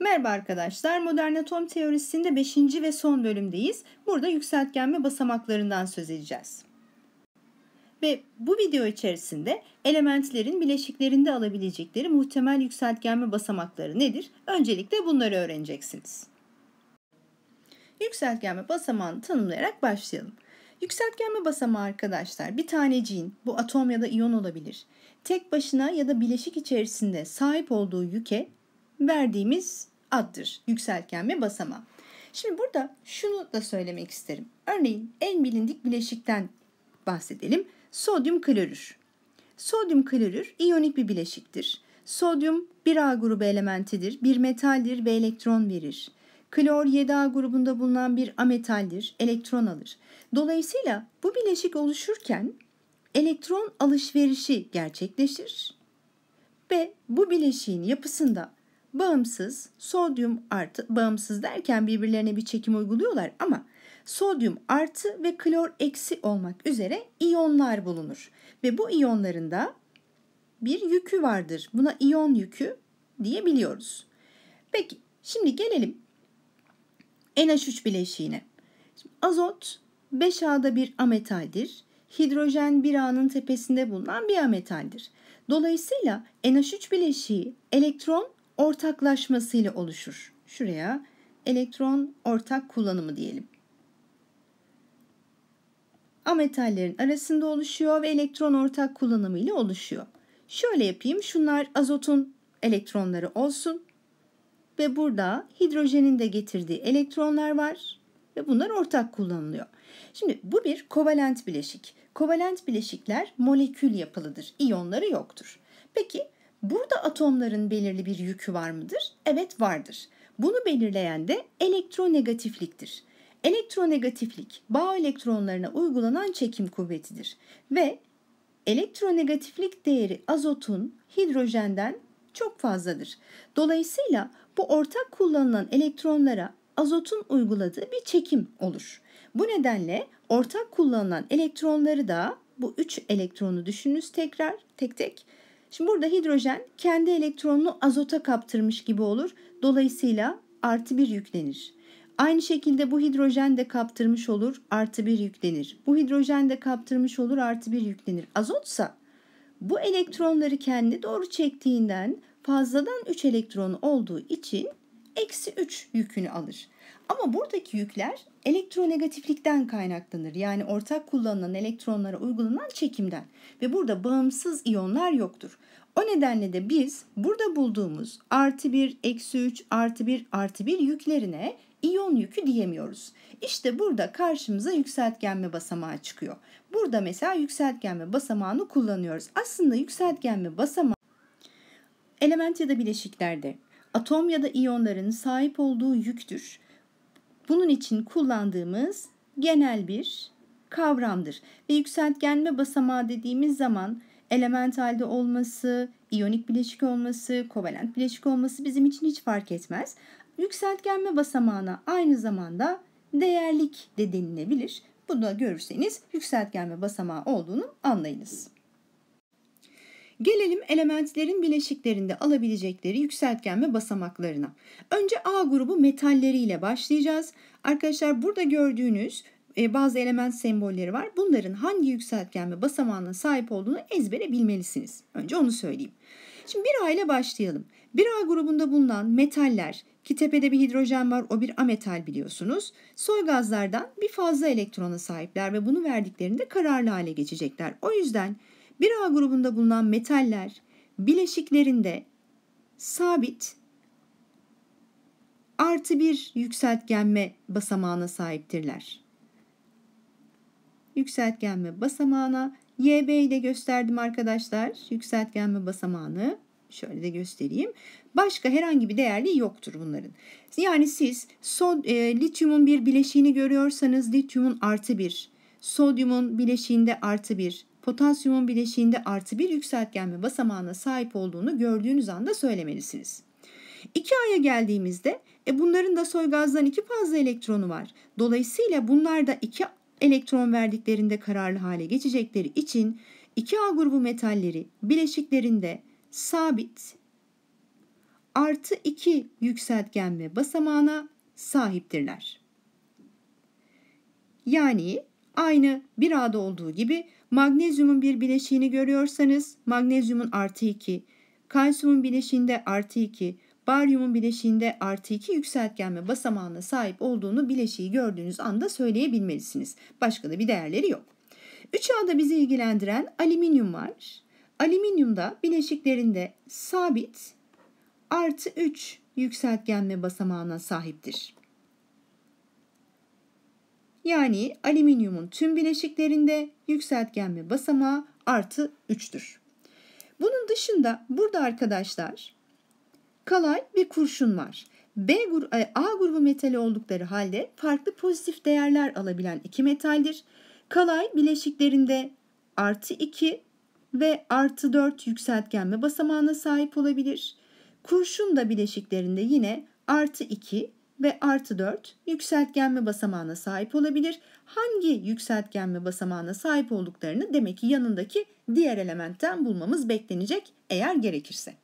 Merhaba arkadaşlar. Modern atom teorisinde 5. ve son bölümdeyiz. Burada yükseltgenme basamaklarından söz edeceğiz. Ve bu video içerisinde elementlerin bileşiklerinde alabilecekleri muhtemel yükseltgenme basamakları nedir? Öncelikle bunları öğreneceksiniz. Yükseltgenme basamağını tanımlayarak başlayalım. Yükseltgenme basamağı arkadaşlar bir taneciğin bu atom ya da iyon olabilir. Tek başına ya da bileşik içerisinde sahip olduğu yüke verdiğimiz addır. Yükseltgen ve basama. Şimdi burada şunu da söylemek isterim. Örneğin en bilindik bileşikten bahsedelim. Sodyum klorür. Sodyum klorür iyonik bir bileşiktir. Sodyum 1A grubu elementidir, bir metaldir ve elektron verir. Klor 7A grubunda bulunan bir ametaldir, elektron alır. Dolayısıyla bu bileşik oluşurken elektron alışverişi gerçekleşir ve bu bileşiğin yapısında bağımsız sodyum artı bağımsız derken birbirlerine bir çekim uyguluyorlar ama sodyum artı ve klor eksi olmak üzere iyonlar bulunur. Ve bu iyonların da bir yükü vardır. Buna iyon yükü diyebiliyoruz. Peki şimdi gelelim NH3 bileşiğine. azot 5A'da bir ametaldir. Hidrojen 1A'nın tepesinde bulunan bir ametaldir. Dolayısıyla NH3 bileşiği elektron ortaklaşmasıyla oluşur. Şuraya elektron ortak kullanımı diyelim. Ametallerin arasında oluşuyor ve elektron ortak kullanımıyla oluşuyor. Şöyle yapayım. Şunlar azotun elektronları olsun. Ve burada hidrojenin de getirdiği elektronlar var. Ve bunlar ortak kullanılıyor. Şimdi bu bir kovalent bileşik. Kovalent bileşikler molekül yapılıdır. İyonları yoktur. Peki Burada atomların belirli bir yükü var mıdır? Evet vardır. Bunu belirleyen de elektronegatifliktir. Elektronegatiflik bağ elektronlarına uygulanan çekim kuvvetidir ve elektronegatiflik değeri azotun hidrojenden çok fazladır. Dolayısıyla bu ortak kullanılan elektronlara azotun uyguladığı bir çekim olur. Bu nedenle ortak kullanılan elektronları da bu 3 elektronu düşününüz tekrar tek tek Şimdi burada hidrojen kendi elektronunu azota kaptırmış gibi olur. Dolayısıyla artı bir yüklenir. Aynı şekilde bu hidrojen de kaptırmış olur artı bir yüklenir. Bu hidrojen de kaptırmış olur artı bir yüklenir. Azotsa bu elektronları kendi doğru çektiğinden fazladan 3 elektronu olduğu için eksi 3 yükünü alır. Ama buradaki yükler elektronegatiflikten kaynaklanır. Yani ortak kullanılan elektronlara uygulanan çekimden ve burada bağımsız iyonlar yoktur. O nedenle de biz burada bulduğumuz artı 1, eksi 3, artı 1, artı 1 yüklerine iyon yükü diyemiyoruz. İşte burada karşımıza yükseltgenme basamağı çıkıyor. Burada mesela yükseltgenme basamağını kullanıyoruz. Aslında yükseltgenme basamağı element ya da bileşiklerde atom ya da iyonların sahip olduğu yüktür bunun için kullandığımız genel bir kavramdır. Ve yükseltgenme basamağı dediğimiz zaman element halde olması, iyonik bileşik olması, kovalent bileşik olması bizim için hiç fark etmez. Yükseltgenme basamağına aynı zamanda değerlik de denilebilir. Bunu da görürseniz yükseltgenme basamağı olduğunu anlayınız. Gelelim elementlerin bileşiklerinde alabilecekleri yükseltgen ve basamaklarına. Önce A grubu metalleriyle başlayacağız. Arkadaşlar burada gördüğünüz e, bazı element sembolleri var. Bunların hangi yükseltgen ve basamağına sahip olduğunu ezbere bilmelisiniz. Önce onu söyleyeyim. Şimdi bir A ile başlayalım. Bir A grubunda bulunan metaller, ki tepede bir hidrojen var o bir ametal biliyorsunuz. Soy gazlardan bir fazla elektrona sahipler ve bunu verdiklerinde kararlı hale geçecekler. O yüzden bir A grubunda bulunan metaller bileşiklerinde sabit artı bir yükseltgenme basamağına sahiptirler. Yükseltgenme basamağına YB ile gösterdim arkadaşlar. Yükseltgenme basamağını şöyle de göstereyim. Başka herhangi bir değerli yoktur bunların. Yani siz sod, e, lityumun bir bileşiğini görüyorsanız lityumun artı bir, sodyumun bileşiğinde artı bir, potasyumun bileşiğinde artı bir yükseltgenme basamağına sahip olduğunu gördüğünüz anda söylemelisiniz. 2A'ya geldiğimizde e bunların da soy gazdan iki fazla elektronu var. Dolayısıyla bunlar da 2 elektron verdiklerinde kararlı hale geçecekleri için 2A grubu metalleri bileşiklerinde sabit artı 2 yükseltgenme basamağına sahiptirler. Yani aynı bir A'da olduğu gibi Magnezyumun bir bileşiğini görüyorsanız magnezyumun artı 2, kalsiyumun bileşiğinde artı 2, baryumun bileşiğinde artı 2 yükseltgenme basamağına sahip olduğunu bileşiği gördüğünüz anda söyleyebilmelisiniz. Başka da bir değerleri yok. 3A'da bizi ilgilendiren alüminyum var. Alüminyumda bileşiklerinde sabit artı 3 yükseltgenme basamağına sahiptir. Yani alüminyumun tüm bileşiklerinde yükseltgenme basamağı artı 3'tür. Bunun dışında burada arkadaşlar kalay ve kurşun var. B grubu, e, A grubu metali oldukları halde farklı pozitif değerler alabilen iki metaldir. Kalay bileşiklerinde artı 2 ve artı 4 yükseltgenme basamağına sahip olabilir. Kurşun da bileşiklerinde yine artı 2 ve artı 4 yükseltgenme basamağına sahip olabilir. Hangi yükseltgenme basamağına sahip olduklarını demek ki yanındaki diğer elementten bulmamız beklenecek eğer gerekirse.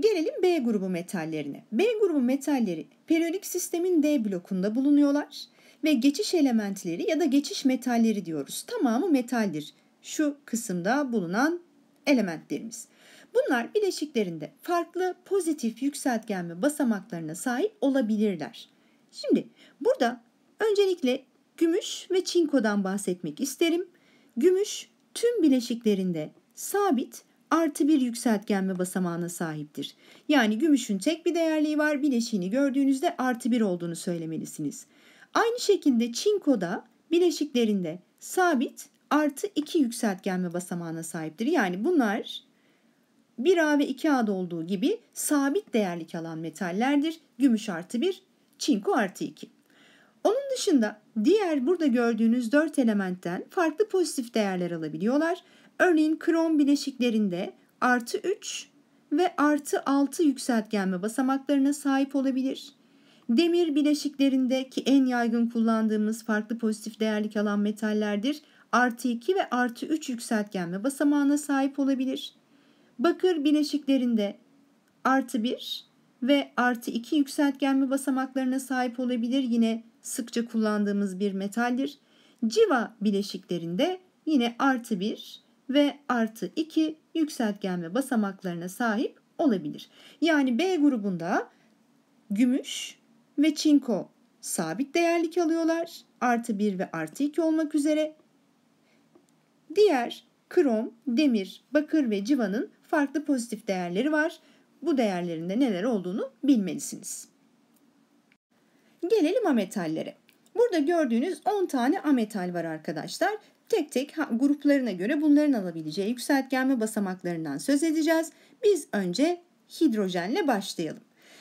Gelelim B grubu metallerine. B grubu metalleri periyodik sistemin D blokunda bulunuyorlar ve geçiş elementleri ya da geçiş metalleri diyoruz. Tamamı metaldir. Şu kısımda bulunan elementlerimiz. Bunlar bileşiklerinde farklı pozitif yükseltgenme basamaklarına sahip olabilirler. Şimdi burada öncelikle gümüş ve çinkodan bahsetmek isterim. Gümüş tüm bileşiklerinde sabit artı bir yükseltgenme basamağına sahiptir. Yani gümüşün tek bir değerliği var bileşiğini gördüğünüzde artı bir olduğunu söylemelisiniz. Aynı şekilde çinkoda bileşiklerinde sabit artı iki yükseltgenme basamağına sahiptir. Yani bunlar 1A ve 2A'da olduğu gibi sabit değerli kalan metallerdir. Gümüş artı 1, çinko artı 2. Onun dışında diğer burada gördüğünüz 4 elementten farklı pozitif değerler alabiliyorlar. Örneğin krom bileşiklerinde artı 3 ve artı 6 yükseltgenme basamaklarına sahip olabilir. Demir bileşiklerinde ki en yaygın kullandığımız farklı pozitif değerlik alan metallerdir. Artı 2 ve artı 3 yükseltgenme basamağına sahip olabilir bakır bileşiklerinde artı 1 ve artı 2 yükseltgenme basamaklarına sahip olabilir. Yine sıkça kullandığımız bir metaldir. Civa bileşiklerinde yine artı 1 ve artı 2 yükseltgenme basamaklarına sahip olabilir. Yani B grubunda gümüş ve çinko sabit değerlik alıyorlar. Artı 1 ve artı 2 olmak üzere. Diğer krom, demir, bakır ve civanın farklı pozitif değerleri var. Bu değerlerinde neler olduğunu bilmelisiniz. Gelelim ametallere. Burada gördüğünüz 10 tane ametal var arkadaşlar. Tek tek gruplarına göre bunların alabileceği yükseltgenme basamaklarından söz edeceğiz. Biz önce hidrojenle başlayalım.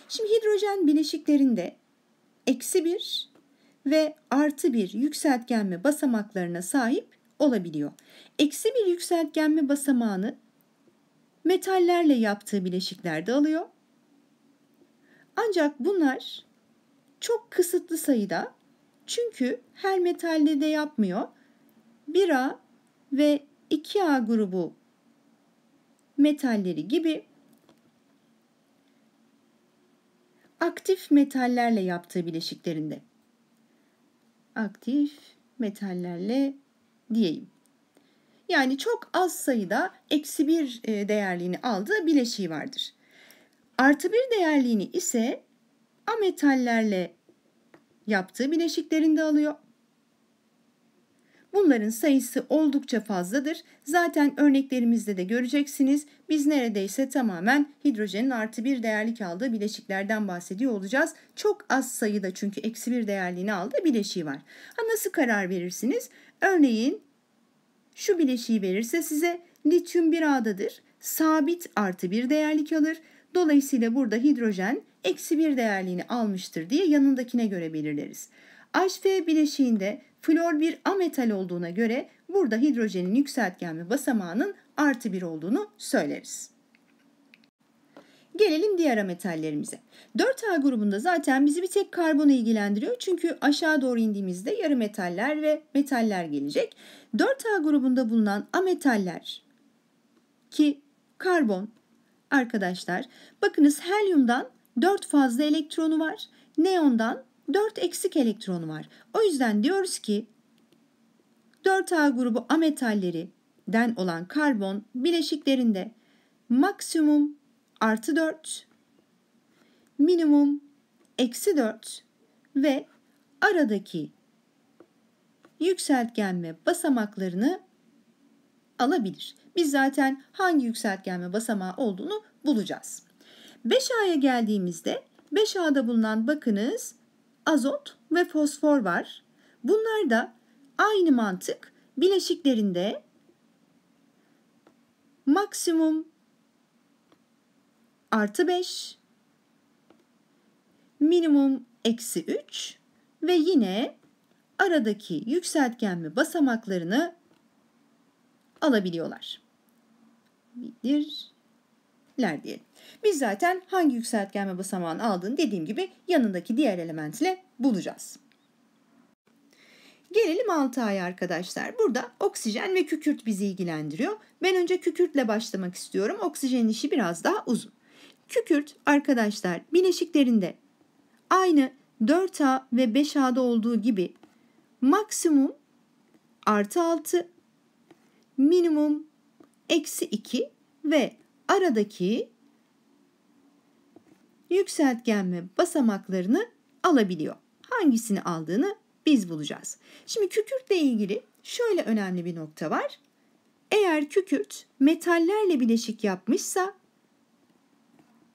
Şimdi hidrojen bileşiklerinde eksi 1 ve artı 1 yükseltgenme basamaklarına sahip olabiliyor. Eksi bir yükseltgenme basamağını metallerle yaptığı bileşiklerde alıyor. Ancak bunlar çok kısıtlı sayıda çünkü her metalde de yapmıyor. 1A ve 2A grubu metalleri gibi aktif metallerle yaptığı bileşiklerinde. Aktif metallerle diyeyim. Yani çok az sayıda eksi bir e, değerliğini aldığı bileşiği vardır. Artı bir değerliğini ise ametallerle yaptığı bileşiklerinde alıyor. Bunların sayısı oldukça fazladır. Zaten örneklerimizde de göreceksiniz. Biz neredeyse tamamen hidrojenin artı bir değerlik aldığı bileşiklerden bahsediyor olacağız. Çok az sayıda çünkü eksi bir değerliğini aldığı bileşiği var. Ha nasıl karar verirsiniz? Örneğin şu bileşiği verirse size lityum bir adadır. Sabit artı bir değerlik alır. Dolayısıyla burada hidrojen eksi bir değerliğini almıştır diye yanındakine göre belirleriz. HF bileşiğinde flor bir ametal olduğuna göre burada hidrojenin yükseltgen ve basamağının artı bir olduğunu söyleriz. Gelelim diğer ametallerimize. 4A grubunda zaten bizi bir tek karbon ilgilendiriyor. Çünkü aşağı doğru indiğimizde yarı metaller ve metaller gelecek. 4A grubunda bulunan ametaller ki karbon arkadaşlar bakınız helyumdan 4 fazla elektronu var. Neondan 4 eksik elektronu var. O yüzden diyoruz ki 4A grubu ametallerinden olan karbon bileşiklerinde maksimum artı 4, minimum eksi 4 ve aradaki yükseltgenme basamaklarını alabilir. Biz zaten hangi yükseltgenme basamağı olduğunu bulacağız. 5A'ya geldiğimizde 5A'da bulunan bakınız azot ve fosfor var. Bunlar da aynı mantık bileşiklerinde maksimum artı 5, minimum eksi 3 ve yine aradaki yükseltgenme basamaklarını alabiliyorlar. Birler diyelim. Biz zaten hangi yükseltgenme basamağını aldığını dediğim gibi yanındaki diğer elementle bulacağız. Gelelim 6 aya arkadaşlar. Burada oksijen ve kükürt bizi ilgilendiriyor. Ben önce kükürtle başlamak istiyorum. Oksijenin işi biraz daha uzun. Kükürt arkadaşlar bileşiklerinde aynı 4A ve 5A'da olduğu gibi maksimum artı 6, minimum eksi 2 ve aradaki yükseltgenme basamaklarını alabiliyor. Hangisini aldığını biz bulacağız. Şimdi kükürtle ilgili şöyle önemli bir nokta var. Eğer kükürt metallerle bileşik yapmışsa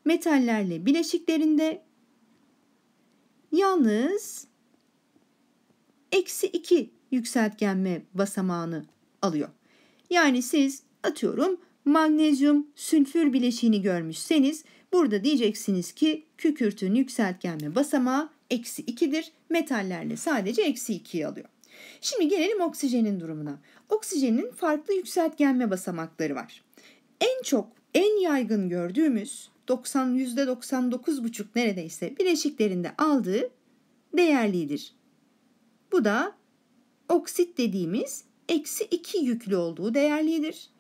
metallerle bileşiklerinde yalnız eksi 2 yükseltgenme basamağını alıyor. Yani siz atıyorum magnezyum sülfür bileşiğini görmüşseniz burada diyeceksiniz ki kükürtün yükseltgenme basamağı eksi 2'dir. Metallerle sadece eksi 2'yi alıyor. Şimdi gelelim oksijenin durumuna. Oksijenin farklı yükseltgenme basamakları var. En çok, en yaygın gördüğümüz 90 %99,5 neredeyse bileşiklerinde aldığı değerlidir. Bu da oksit dediğimiz eksi 2 yüklü olduğu değerlidir.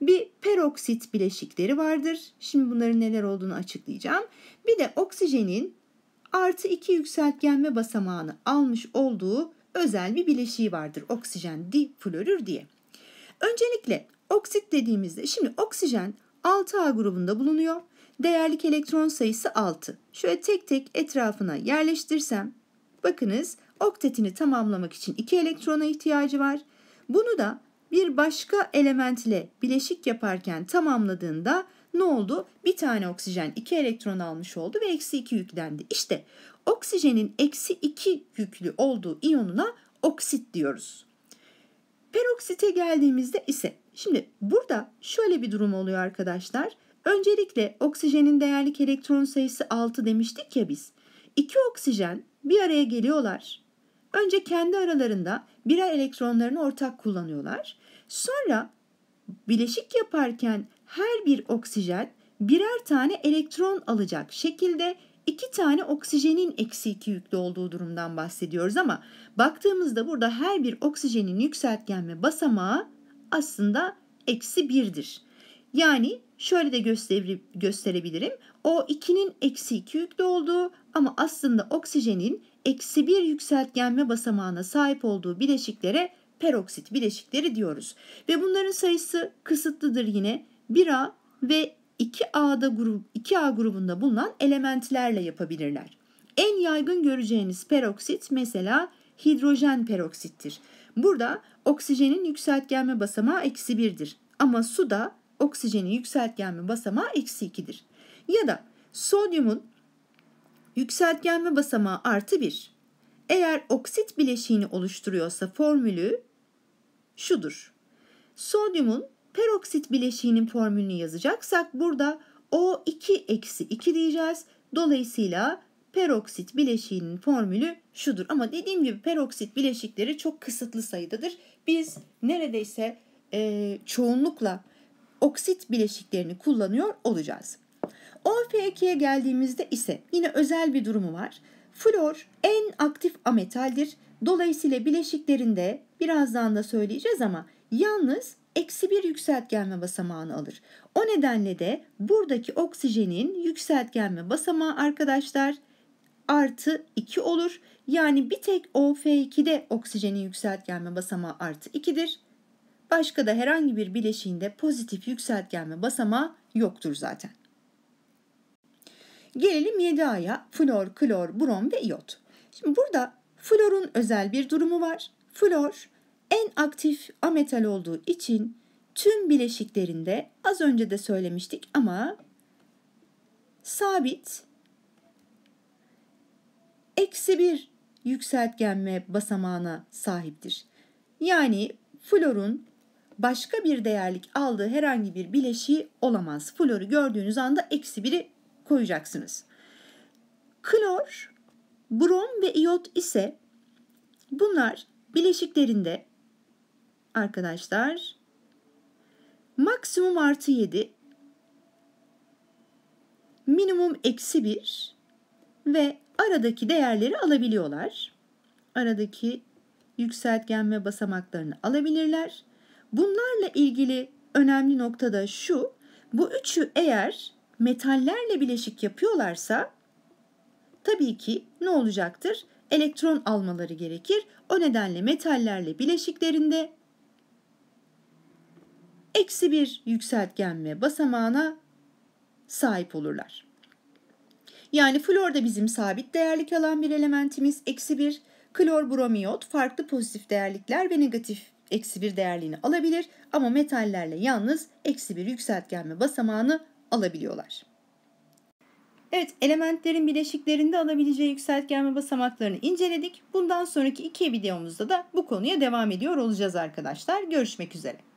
Bir peroksit bileşikleri vardır. Şimdi bunların neler olduğunu açıklayacağım. Bir de oksijenin artı 2 yükseltgenme basamağını almış olduğu özel bir bileşiği vardır. Oksijen diflorür diye. Öncelikle oksit dediğimizde şimdi oksijen 6A grubunda bulunuyor değerlik elektron sayısı 6. Şöyle tek tek etrafına yerleştirsem bakınız oktetini tamamlamak için 2 elektrona ihtiyacı var. Bunu da bir başka elementle bileşik yaparken tamamladığında ne oldu? Bir tane oksijen 2 elektron almış oldu ve eksi 2 yüklendi. İşte oksijenin eksi 2 yüklü olduğu iyonuna oksit diyoruz. Peroksite geldiğimizde ise şimdi burada şöyle bir durum oluyor arkadaşlar. Öncelikle oksijenin değerlik elektron sayısı 6 demiştik ya biz. İki oksijen bir araya geliyorlar. Önce kendi aralarında birer elektronlarını ortak kullanıyorlar. Sonra bileşik yaparken her bir oksijen birer tane elektron alacak şekilde iki tane oksijenin eksi iki yüklü olduğu durumdan bahsediyoruz ama baktığımızda burada her bir oksijenin yükseltgen ve basamağı aslında eksi birdir. Yani şöyle de gösterebilirim. O2'nin eksi 2 yüklü olduğu ama aslında oksijenin eksi 1 yükseltgenme basamağına sahip olduğu bileşiklere peroksit bileşikleri diyoruz. Ve bunların sayısı kısıtlıdır yine 1A ve 2A'da grup 2A grubunda bulunan elementlerle yapabilirler. En yaygın göreceğiniz peroksit mesela hidrojen peroksittir. Burada oksijenin yükseltgenme basamağı eksi 1'dir. Ama suda oksijeni yükseltgenme basamağı eksi 2'dir. Ya da sodyumun yükseltgenme basamağı artı 1. Eğer oksit bileşiğini oluşturuyorsa formülü şudur. Sodyumun peroksit bileşiğinin formülünü yazacaksak burada O2 eksi 2 diyeceğiz. Dolayısıyla peroksit bileşiğinin formülü şudur. Ama dediğim gibi peroksit bileşikleri çok kısıtlı sayıdadır. Biz neredeyse e, çoğunlukla oksit bileşiklerini kullanıyor olacağız. OP2'ye geldiğimizde ise yine özel bir durumu var. Flor en aktif ametaldir. Dolayısıyla bileşiklerinde birazdan da söyleyeceğiz ama yalnız eksi bir yükseltgenme basamağını alır. O nedenle de buradaki oksijenin yükseltgenme basamağı arkadaşlar artı 2 olur. Yani bir tek OF2'de oksijenin yükseltgenme basamağı artı 2'dir. Başka da herhangi bir bileşiğinde pozitif yükseltgen ve basamağı yoktur zaten. Gelelim 7 aya flor, klor, brom ve iot. Şimdi burada florun özel bir durumu var. Flor en aktif ametal olduğu için tüm bileşiklerinde az önce de söylemiştik ama sabit eksi bir yükseltgenme basamağına sahiptir. Yani florun başka bir değerlik aldığı herhangi bir bileşiği olamaz. Floru gördüğünüz anda eksi biri koyacaksınız. Klor, brom ve iot ise bunlar bileşiklerinde arkadaşlar maksimum artı 7 minimum eksi 1 ve aradaki değerleri alabiliyorlar. Aradaki yükseltgen ve basamaklarını alabilirler. Bunlarla ilgili önemli nokta da şu. Bu üçü eğer metallerle bileşik yapıyorlarsa tabii ki ne olacaktır? Elektron almaları gerekir. O nedenle metallerle bileşiklerinde eksi bir yükseltgen ve basamağına sahip olurlar. Yani flor da bizim sabit değerlik alan bir elementimiz eksi bir. Klor bromiyot farklı pozitif değerlikler ve negatif eksi bir değerliğini alabilir ama metallerle yalnız eksi bir yükseltgenme basamağını alabiliyorlar. Evet elementlerin bileşiklerinde alabileceği yükseltgenme basamaklarını inceledik. Bundan sonraki iki videomuzda da bu konuya devam ediyor olacağız arkadaşlar. Görüşmek üzere.